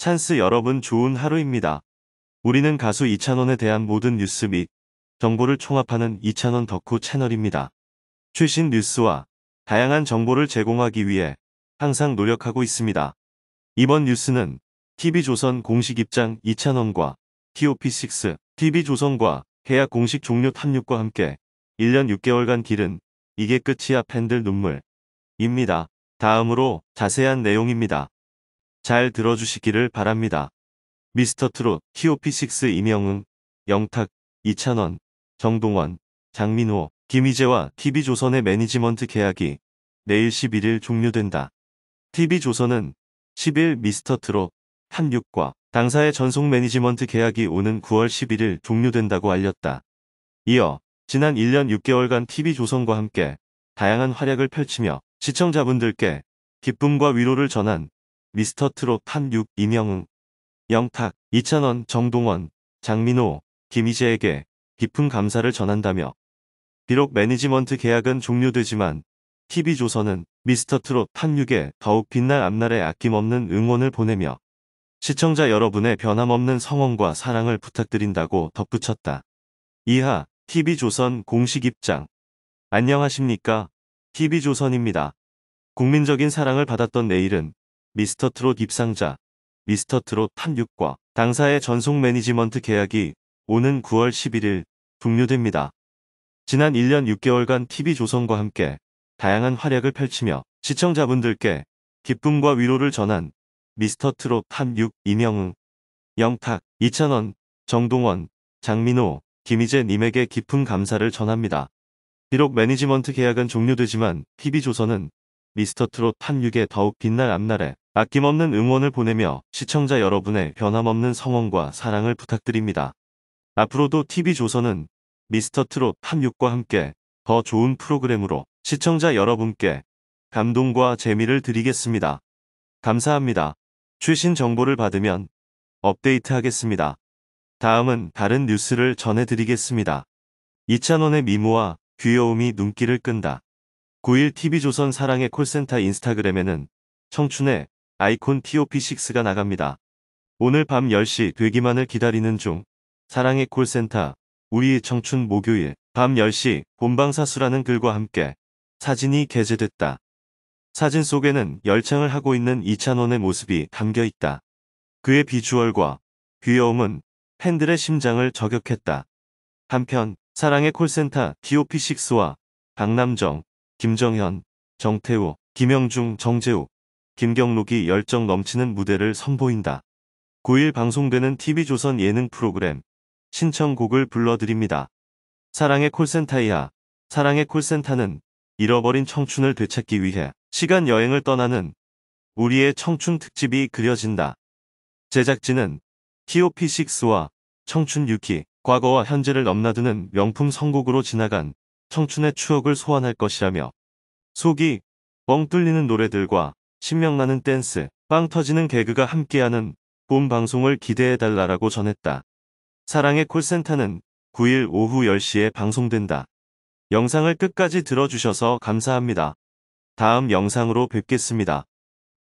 찬스 여러분 좋은 하루입니다. 우리는 가수 이찬원에 대한 모든 뉴스 및 정보를 총합하는 이찬원 덕후 채널입니다. 최신 뉴스와 다양한 정보를 제공하기 위해 항상 노력하고 있습니다. 이번 뉴스는 TV조선 공식 입장 이찬원과 TOP6, TV조선과 계약 공식 종료 탐욕과 함께 1년 6개월간 길은 이게 끝이야 팬들 눈물입니다. 다음으로 자세한 내용입니다. 잘 들어주시기를 바랍니다. 미스터 트롯, 키오피식스 임영웅, 영탁, 이찬원, 정동원, 장민호, 김희재와 TV조선의 매니지먼트 계약이 내일 11일 종료된다. TV조선은 10일 미스터 트롯 한6과 당사의 전속 매니지먼트 계약이 오는 9월 11일 종료된다고 알렸다. 이어 지난 1년 6개월간 TV조선과 함께 다양한 활약을 펼치며 시청자분들께 기쁨과 위로를 전한 미스터트롯 한6 이명웅, 영탁, 이찬원, 정동원, 장민호, 김희재에게 깊은 감사를 전한다며 비록 매니지먼트 계약은 종료되지만 TV조선은 미스터트롯 한6에 더욱 빛날 앞날에 아낌없는 응원을 보내며 시청자 여러분의 변함없는 성원과 사랑을 부탁드린다고 덧붙였다. 이하 TV조선 공식 입장 안녕하십니까? TV조선입니다. 국민적인 사랑을 받았던 내일은 미스터트롯 입상자, 미스터트롯 탑육과 당사의 전속 매니지먼트 계약이 오는 9월 11일 종료됩니다. 지난 1년 6개월간 TV조선과 함께 다양한 활약을 펼치며 시청자분들께 기쁨과 위로를 전한 미스터트롯 탑육 이명웅, 영탁, 이찬원, 정동원, 장민호, 김희재님에게 깊은 감사를 전합니다. 비록 매니지먼트 계약은 종료되지만 TV조선은 미스터트롯 판육에 더욱 빛날 앞날에 아낌없는 응원을 보내며 시청자 여러분의 변함없는 성원과 사랑을 부탁드립니다. 앞으로도 TV조선은 미스터트롯 판육과 함께 더 좋은 프로그램으로 시청자 여러분께 감동과 재미를 드리겠습니다. 감사합니다. 최신 정보를 받으면 업데이트하겠습니다. 다음은 다른 뉴스를 전해드리겠습니다. 이찬원의 미모와 귀여움이 눈길을 끈다. 9일 TV조선 사랑의 콜센터 인스타그램에는 청춘의 아이콘 TOP6가 나갑니다. 오늘 밤 10시 되기만을 기다리는 중 사랑의 콜센터 우리의 청춘 목요일 밤 10시 본방사수라는 글과 함께 사진이 게재됐다. 사진 속에는 열창을 하고 있는 이찬원의 모습이 담겨있다. 그의 비주얼과 귀여움은 팬들의 심장을 저격했다. 한편 사랑의 콜센터 TOP6와 강남정, 김정현, 정태우, 김영중, 정재우, 김경록이 열정 넘치는 무대를 선보인다. 9일 방송되는 TV조선 예능 프로그램 신청곡을 불러드립니다. 사랑의 콜센타이야 사랑의 콜센타는 잃어버린 청춘을 되찾기 위해 시간 여행을 떠나는 우리의 청춘 특집이 그려진다. 제작진은 TOP6와 청춘 유키, 과거와 현재를 넘나드는 명품 선곡으로 지나간 청춘의 추억을 소환할 것이라며 속이 뻥 뚫리는 노래들과 신명나는 댄스, 빵 터지는 개그가 함께하는 본 방송을 기대해달라라고 전했다. 사랑의 콜센터는 9일 오후 10시에 방송된다. 영상을 끝까지 들어주셔서 감사합니다. 다음 영상으로 뵙겠습니다.